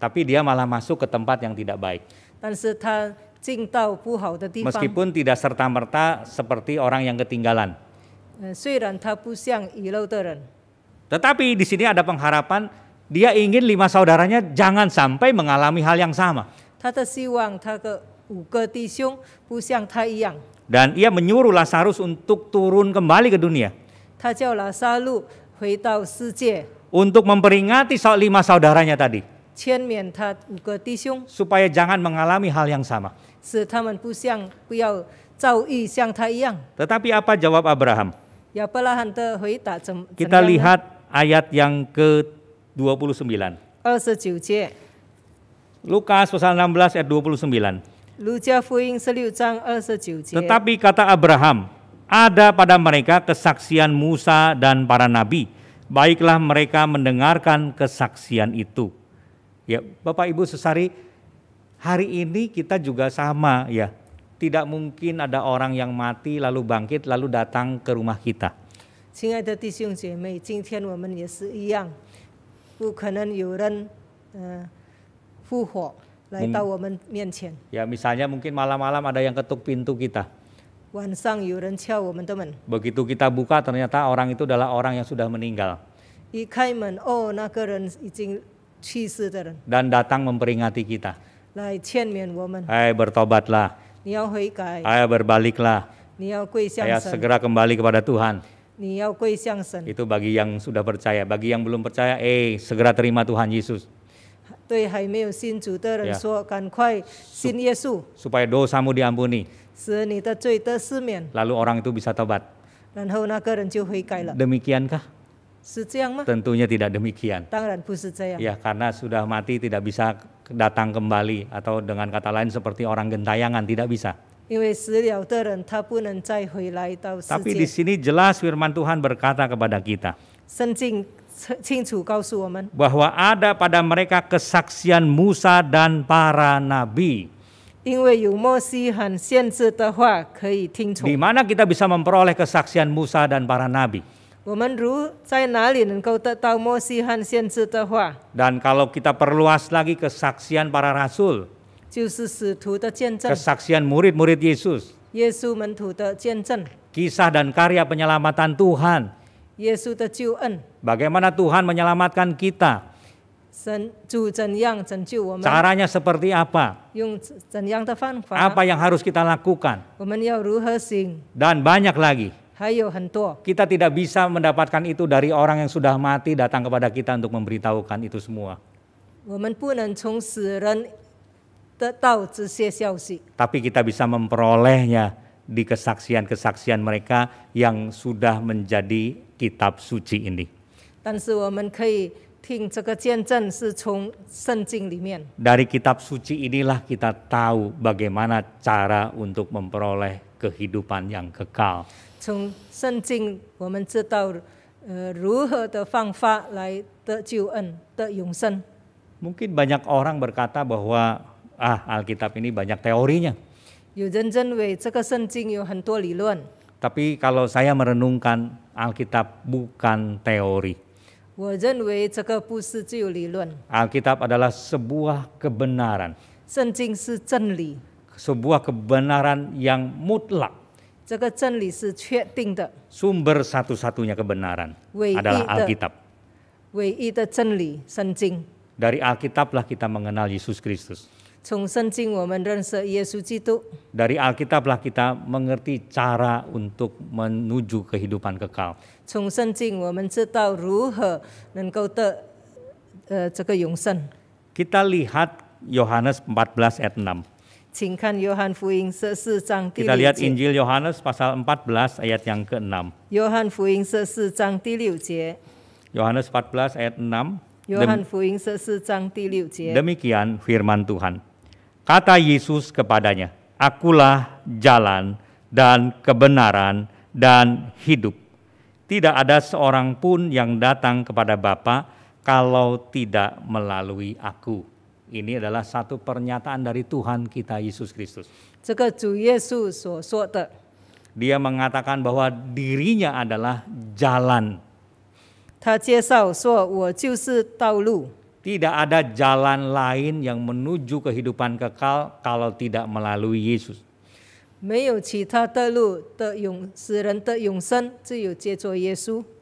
Tapi dia malah masuk ke tempat yang tidak baik. Meskipun tidak serta-merta seperti orang yang ketinggalan. Tetapi di sini ada pengharapan dia ingin lima saudaranya jangan sampai mengalami hal yang sama. 他的希望，他的 dan ia menyuruh Lazarus untuk turun kembali ke dunia. Untuk memperingati lima saudaranya tadi. Supaya jangan mengalami hal yang sama. Tetapi apa jawab Abraham? Ya, Kita lihat ayat yang ke 29. Lukas pasal 16 ayat 29. Tetapi kata Abraham, ada pada mereka kesaksian Musa dan para nabi. Baiklah mereka mendengarkan kesaksian itu. Ya, Bapak Ibu Sesari, hari ini kita juga sama ya. Tidak mungkin ada orang yang mati lalu bangkit lalu datang ke rumah kita. 亲爱的弟兄姐妹，今天我们也是一样，不可能有人，呃，复活。来到我们面前。Ya, misalnya mungkin malam-malam ada yang ketuk pintu kita. 晚上有人敲我们的门。Begitu kita buka ternyata orang itu adalah orang yang sudah meninggal. Dan datang memperingati kita. Hai, bertobatlah. Hai, berbaliklah. Hai, segera kembali kepada Tuhan. itu bagi yang sudah percaya. Bagi yang belum percaya, eh segera terima Tuhan Yesus. 对还没有信主的人说，赶快信耶稣，supaya dosamu diampuni，使你的罪得赦免。” Lalu orang itu bisa tobat. Tentunya tidak demikian. karena sudah mati tidak bisa datang kembali atau dengan kata lain seperti orang gentayangan tidak bisa. tapi di sini jelas firman Tuhan berkata kepada kita. Bahwa ada pada mereka kesaksian Musa dan para nabi. Di mana kita bisa memperoleh kesaksian Musa dan para nabi? Dan kalau kita perluas lagi kesaksian para rasul. Kesaksian murid murid-murid Yesus. Kisah dan karya penyelamatan Tuhan. Bagaimana Tuhan menyelamatkan kita? Caranya seperti apa? Apa yang harus kita lakukan? Dan banyak lagi. Kita tidak bisa mendapatkan itu dari orang yang sudah mati datang kepada kita untuk memberitahukan itu semua. Tapi kita bisa memperolehnya di kesaksian-kesaksian mereka yang sudah menjadi kitab suci ini. Dari kitab suci inilah kita tahu bagaimana cara untuk memperoleh kehidupan yang kekal. Mungkin banyak orang berkata bahwa ah Alkitab ini banyak teorinya. Tapi kalau saya merenungkan Alkitab bukan teori. Alkitab adalah sebuah kebenaran. Sebuah kebenaran yang mutlak. Sumber satu-satunya kebenaran adalah Alkitab. Dari Alkitablah kita mengenal Yesus Kristus. Dari Alkitablah kita mengerti cara untuk menuju kehidupan kekal. Kita lihat Yohanes 14 ayat 6. Kita lihat Injil Yohanes pasal 14 ayat yang ke-6. Yohanes 14 ayat 6. Demikian firman Tuhan. Kata Yesus kepadanya, Akulah jalan dan kebenaran dan hidup. Tidak ada seorang pun yang datang kepada Bapa kalau tidak melalui aku. Ini adalah satu pernyataan dari Tuhan kita Yesus Kristus. Dia mengatakan bahwa dirinya adalah jalan tidak ada jalan lain yang menuju kehidupan kekal kalau tidak melalui Yesus.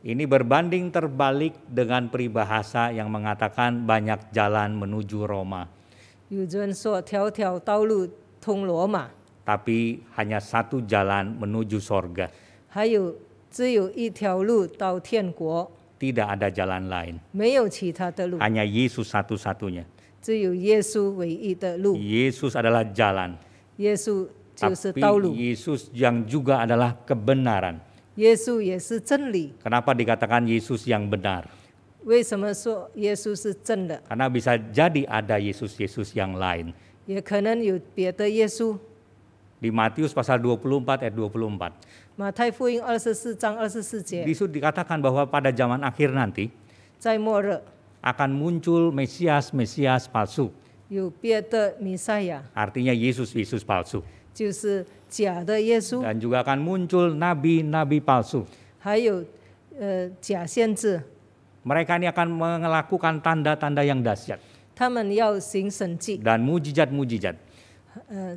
Ini berbanding terbalik dengan peribahasa yang mengatakan banyak jalan menuju Roma. Tapi hanya satu jalan menuju sorga. Tidak ada jalan lain. Hanya Yesus satu-satunya. Yesus adalah jalan. Yesus tapi Yesus yang juga adalah kebenaran. Yesus Kenapa dikatakan Yesus yang benar? Karena bisa jadi ada Yesus-Yesus yang lain. 也可能有别的耶稣。di Matius pasal 24 ayat 24. Matai 福音24章24 Di situ dikatakan bahwa pada zaman akhir nanti akan muncul mesias-mesias palsu. Artinya Yesus-Yesus palsu. Dan juga akan muncul nabi-nabi palsu. Eh, Mereka ini akan melakukan tanda-tanda yang dahsyat. Dan mujizat-mujizat. Eh,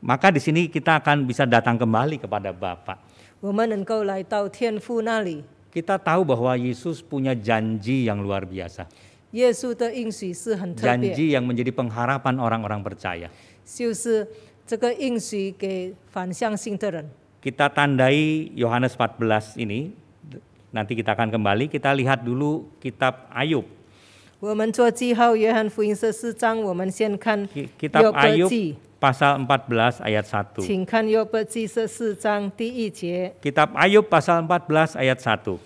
Maka di sini kita akan bisa datang kembali kepada Bapa. Kita tahu bahwa Yesus punya janji yang luar biasa. Janji yang menjadi pengharapan orang-orang percaya. Kita tandai Yohanes 14 ini. Nanti kita akan kembali. Kita lihat dulu kitab Ayub. Kan kitab Ayub pasal 14 ayat 1. Kitab Ayub pasal 14 ayat 1.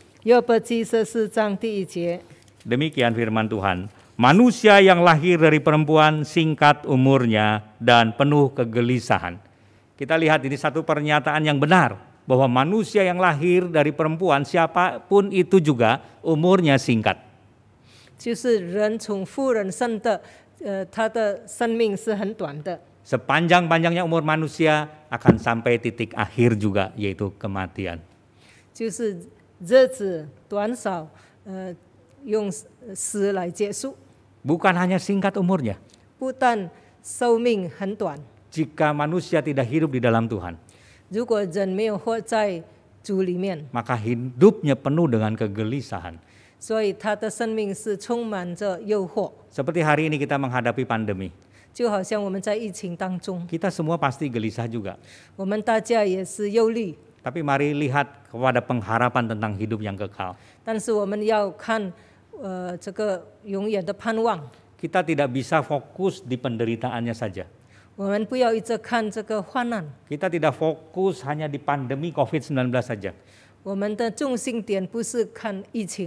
Demikian firman Tuhan. Manusia yang lahir dari perempuan singkat umurnya dan penuh kegelisahan. Kita lihat ini satu pernyataan yang benar bahwa manusia yang lahir dari perempuan siapapun itu juga umurnya singkat. Jadi, Sepanjang-panjangnya umur manusia akan sampai titik akhir juga yaitu kematian. Bukan hanya singkat umurnya. Jika manusia tidak hidup di dalam Tuhan. Maka hidupnya penuh dengan kegelisahan. Seperti hari ini kita menghadapi pandemi. 就好像我们在疫情当中，kita semua pasti gelisah juga. mari lihat kepada pengharapan tentang hidup yang kekal. Kita tidak bisa fokus di penderitaannya saja. Kita tidak fokus hanya di pandemi COVID-19 saja.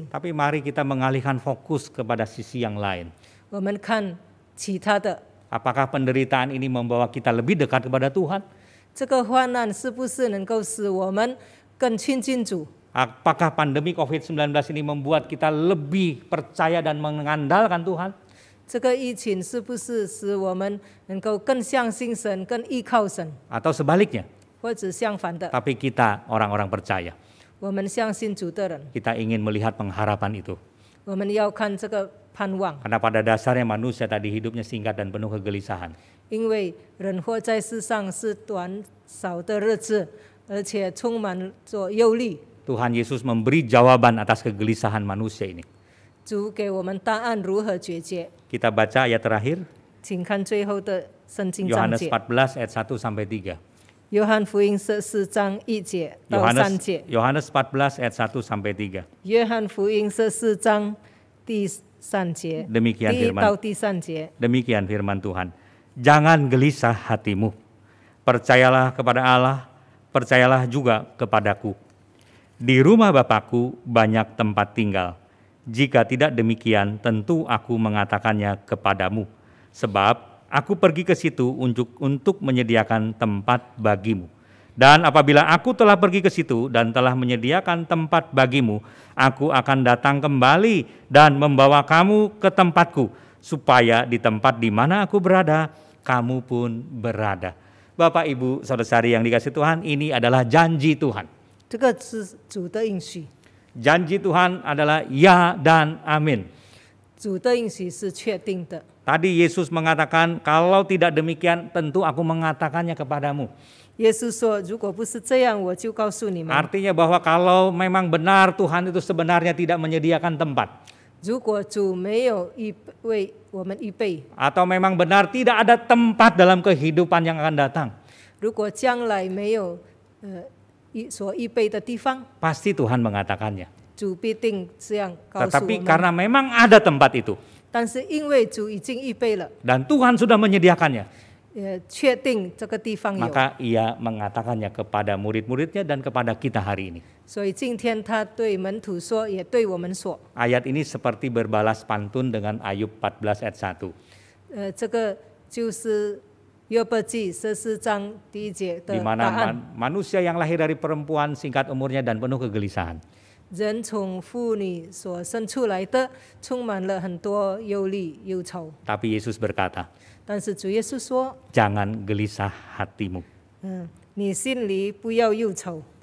Tapi mari kita mengalihkan fokus kepada sisi yang lain. Apakah penderitaan ini membawa kita lebih dekat kepada Tuhan? Apakah pandemi COVID-19 ini membuat kita lebih percaya dan mengandalkan Tuhan? Atau sebaliknya? Tapi kita orang-orang percaya. Kita ingin melihat pengharapan itu. Karena pada dasarnya manusia tadi hidupnya singkat dan penuh kegelisahan. Tuhan Yesus memberi jawaban atas kegelisahan manusia ini. Kita baca ayat terakhir. 14 ayat 1 sampai 3. Yohan Yohanes 14 ayat 1 sampai 3. Demikian firman. Demikian firman Tuhan. Jangan gelisah hatimu. Percayalah kepada Allah, percayalah juga kepadaku. Di rumah Bapakku banyak tempat tinggal. Jika tidak demikian, tentu aku mengatakannya kepadamu. Sebab Aku pergi ke situ untuk, untuk menyediakan tempat bagimu. Dan apabila aku telah pergi ke situ dan telah menyediakan tempat bagimu, aku akan datang kembali dan membawa kamu ke tempatku, supaya di tempat di mana aku berada, kamu pun berada. Bapak, Ibu, Saudara-saudari yang dikasih Tuhan, ini adalah janji Tuhan. Janji Tuhan adalah ya dan amin. Tadi Yesus mengatakan, kalau tidak demikian tentu aku mengatakannya kepadamu. Yesus, Artinya bahwa kalau memang benar Tuhan itu sebenarnya tidak menyediakan tempat. Atau memang benar tidak ada tempat dalam kehidupan yang akan datang. Pasti Tuhan mengatakannya. 主必定这样告诉我们。Tetapi karena memang ada tempat itu. dan Tuhan sudah menyediakannya. Ya, maka ia mengatakannya kepada murid-muridnya dan kepada kita hari ini. ayat ini seperti berbalas pantun dengan Ayub 14 ayat 1. Ya, mana man, manusia yang lahir dari perempuan singkat umurnya dan penuh kegelisahan. 人从妇女所生出来的，充满了很多忧虑忧愁。Tapi Yesus berkata, Jangan gelisah hatimu. Hmm,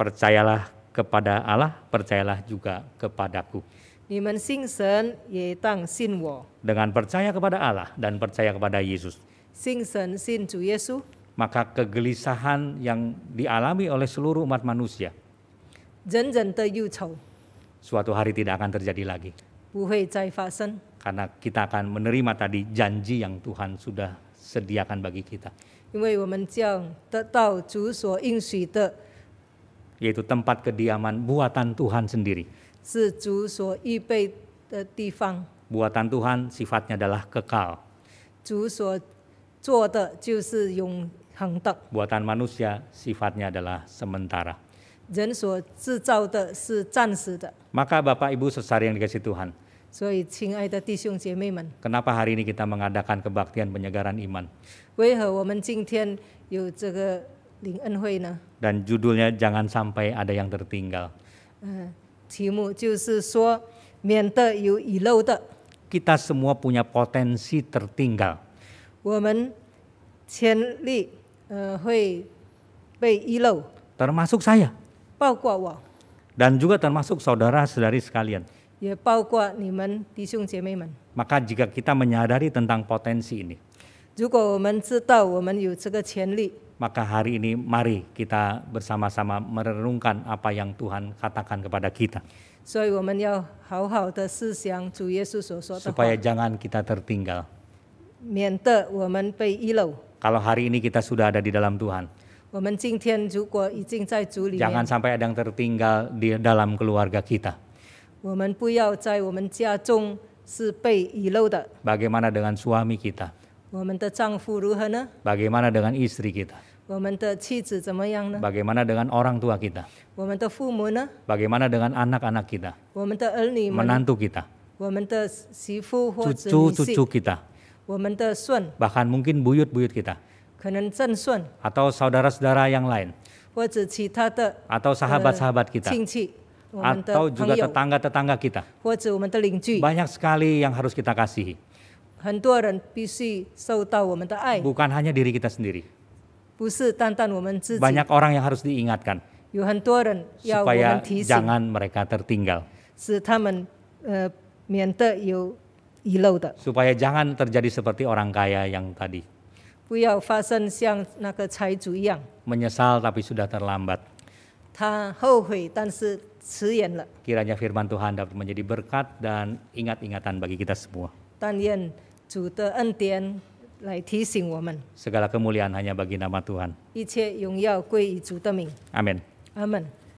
percayalah kepada Allah, percayalah juga kepadaku. 你们信神也当信我。Dengan percaya kepada Allah dan percaya kepada Yesus. 信神信主耶稣。Maka kegelisahan yang dialami oleh seluruh umat manusia suatu hari tidak akan terjadi lagi. Karena kita akan menerima tadi janji yang Tuhan sudah sediakan bagi kita. Yaitu tempat kediaman buatan Tuhan sendiri. Buatan Tuhan sifatnya adalah kekal. Buatan manusia sifatnya adalah sementara. Maka Bapak Ibu sesari yang dikasih Tuhan. Kenapa hari ini kita mengadakan kebaktian penyegaran iman? Dan judulnya jangan sampai ada yang tertinggal. Kita semua punya potensi tertinggal. Termasuk saya。dan juga termasuk saudara-saudari sekalian. Ya, maka jika kita menyadari tentang potensi ini, maka hari ini mari kita bersama-sama merenungkan apa yang Tuhan katakan kepada kita. Supaya jangan kita tertinggal. Kalau hari ini kita sudah ada di dalam Tuhan. Jangan sampai ada yang tertinggal di dalam keluarga kita. Bagaimana dengan suami kita? Bagaimana dengan istri kita? Bagaimana dengan orang tua kita? Bagaimana dengan anak-anak kita? Menantu kita? Cucu-cucu kita? Bahkan mungkin buyut-buyut kita? atau saudara-saudara yang lain atau sahabat-sahabat kita atau juga tetangga-tetangga kita banyak sekali yang harus kita kasihi bukan hanya diri kita sendiri banyak orang yang harus diingatkan Supaya jangan mereka tertinggal supaya jangan terjadi seperti orang kaya yang tadi menyesal tapi sudah terlambat. 他后悔，但是迟延了。Kiranya firman Tuhan dapat menjadi berkat dan ingat-ingatan bagi kita semua. Segala kemuliaan hanya bagi nama Tuhan.